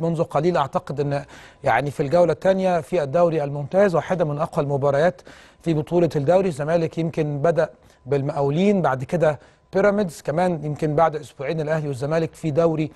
منذ قليل اعتقد ان يعني في الجوله الثانيه في الدوري الممتاز واحده من اقوى المباريات في بطوله الدوري الزمالك يمكن بدا بالمقاولين بعد كده بيراميدز كمان يمكن بعد اسبوعين الاهلي والزمالك في دوري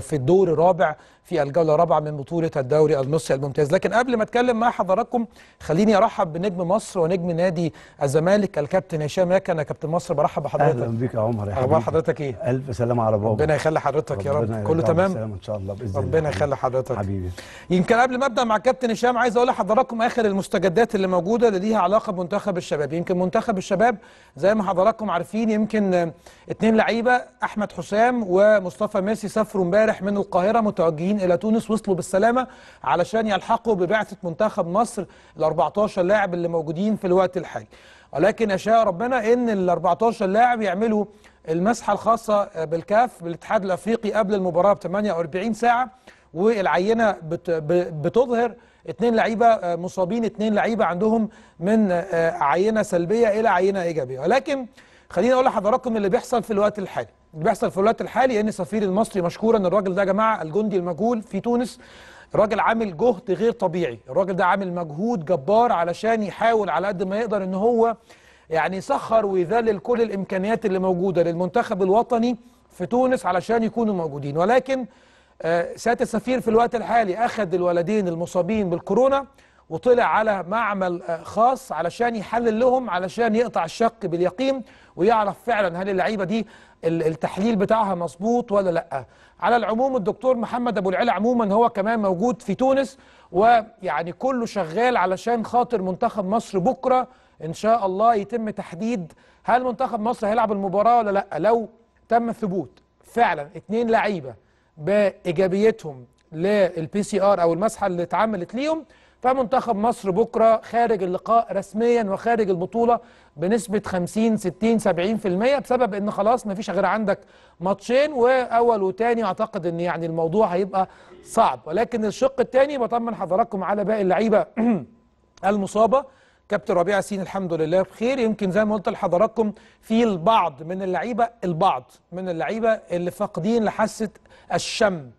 في الدور الرابع في الجوله الرابعه من بطوله الدوري المصري الممتاز لكن قبل ما اتكلم مع حضراتكم خليني ارحب بنجم مصر ونجم نادي الزمالك الكابتن هشام ماكه انا كابتن مصر برحب بحضرتك اهلا بيك يا عمر يا اخبار حضرتك ايه الف سلامه على بابا ربنا يخلي حضرتك يا رب كله تمام ان شاء الله باذن الله ربنا يخلي حضرتك حبيبي يمكن قبل ما ابدا مع الكابتن هشام عايز اقول لحضراتكم اخر المستجدات اللي موجوده اللي ليها علاقه بمنتخب الشباب يمكن منتخب الشباب زي ما حضراتكم عارفين يمكن اثنين لعيبه احمد حسام ومصطفى ميسي سافروا امبارح من القاهره متوجهين الى تونس وصلوا بالسلامه علشان يلحقوا ببعثه منتخب مصر ال 14 لاعب اللي موجودين في الوقت الحالي ولكن يشاء ربنا ان ال 14 لاعب يعملوا المسحه الخاصه بالكاف بالاتحاد الافريقي قبل المباراه ب 48 ساعه والعينه بتظهر اثنين لعيبه آه، مصابين اثنين لعيبه عندهم من آه، عينه سلبيه الى عينه ايجابيه ولكن خليني اقول لحضراتكم اللي بيحصل في الوقت الحالي اللي بيحصل في الوقت الحالي ان يعني السفير المصري مشكورا الراجل ده يا جماعه الجندي المجهول في تونس راجل عامل جهد غير طبيعي الراجل ده عامل مجهود جبار علشان يحاول على قد ما يقدر ان هو يعني يسخر ويذلل كل الامكانيات اللي موجوده للمنتخب الوطني في تونس علشان يكونوا موجودين ولكن آه، سياده السفير في الوقت الحالي اخذ الولدين المصابين بالكورونا وطلع على معمل آه، خاص علشان يحلل لهم علشان يقطع الشق باليقين ويعرف فعلا هل اللعيبه دي التحليل بتاعها مظبوط ولا لا على العموم الدكتور محمد ابو العلا عموما هو كمان موجود في تونس ويعني كله شغال علشان خاطر منتخب مصر بكره ان شاء الله يتم تحديد هل منتخب مصر هيلعب المباراه ولا لا لو تم ثبوت فعلا اتنين لعيبه بايجابيتهم للبي سي ار او المسحه اللي اتعملت ليهم فمنتخب مصر بكره خارج اللقاء رسميا وخارج البطوله بنسبه 50 60 70% بسبب ان خلاص ما فيش غير عندك ماتشين واول وتاني اعتقد ان يعني الموضوع هيبقى صعب ولكن الشق الثاني بطمن حضراتكم على باقي اللعيبه المصابه كابتن ربيع سين الحمد لله بخير يمكن زي ما قلت لحضراتكم في البعض من اللعيبه البعض من اللعيبه اللي فاقدين لحاسه الشم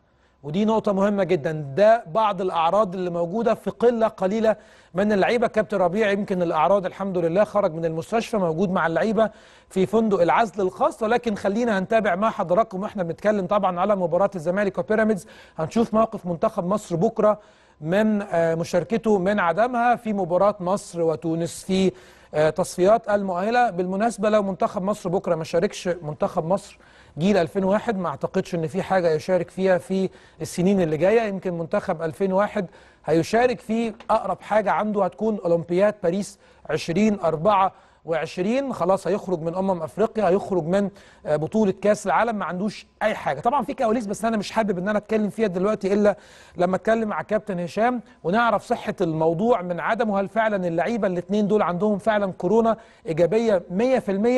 ودي نقطة مهمة جدا ده بعض الأعراض اللي موجودة في قلة قليلة من اللعيبة كابتن ربيع يمكن الأعراض الحمد لله خرج من المستشفى موجود مع اللعيبة في فندق العزل الخاص ولكن خلينا هنتابع مع حضراتكم واحنا بنتكلم طبعا على مباراة الزمالك وبيراميدز هنشوف موقف منتخب مصر بكرة من آه، مشاركته من عدمها في مباراة مصر وتونس في آه، تصفيات المؤهله بالمناسبه لو منتخب مصر بكره ما شاركش منتخب مصر جيل 2001 ما اعتقدش ان في حاجه يشارك فيها في السنين اللي جايه يمكن منتخب 2001 هيشارك فيه اقرب حاجه عنده هتكون اولمبياد باريس 20 4 20 خلاص هيخرج من امم افريقيا هيخرج من آه، بطوله كاس العالم ما عندوش اي حاجه طبعا في كواليس بس انا مش حابب ان انا اتكلم فيها دلوقتي الا لما اتكلم مع كابتن هشام ونعرف صحه الموضوع من عدمه هل فعلا اللعيبه الاثنين دول عندهم فعلا كورونا ايجابيه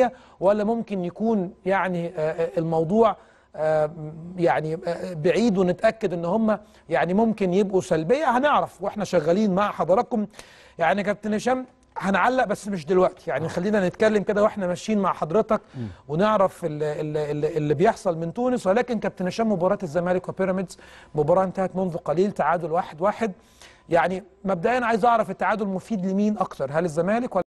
100% ولا ممكن يكون يعني آه، آه، الموضوع يعني بعيد ونتاكد ان هم يعني ممكن يبقوا سلبيه هنعرف واحنا شغالين مع حضراتكم يعني كابتن هشام هنعلق بس مش دلوقتي يعني آه. خلينا نتكلم كده واحنا ماشيين مع حضرتك ونعرف اللي, اللي, اللي بيحصل من تونس ولكن كابتن هشام مباراه الزمالك وبيراميدز مباراه انتهت منذ قليل تعادل واحد واحد يعني مبدئيا عايز اعرف التعادل مفيد لمين اكتر هل الزمالك ولا